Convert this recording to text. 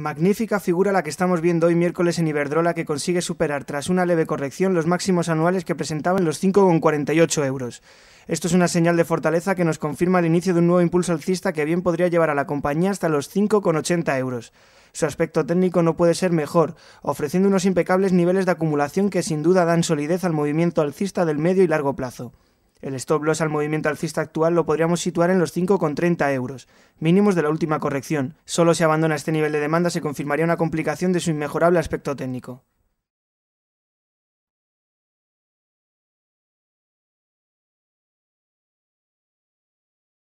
Magnífica figura la que estamos viendo hoy miércoles en Iberdrola que consigue superar tras una leve corrección los máximos anuales que presentaban los 5,48 euros. Esto es una señal de fortaleza que nos confirma el inicio de un nuevo impulso alcista que bien podría llevar a la compañía hasta los 5,80 euros. Su aspecto técnico no puede ser mejor, ofreciendo unos impecables niveles de acumulación que sin duda dan solidez al movimiento alcista del medio y largo plazo. El stop loss al movimiento alcista actual lo podríamos situar en los 5,30 euros, mínimos de la última corrección. Solo si abandona este nivel de demanda se confirmaría una complicación de su inmejorable aspecto técnico.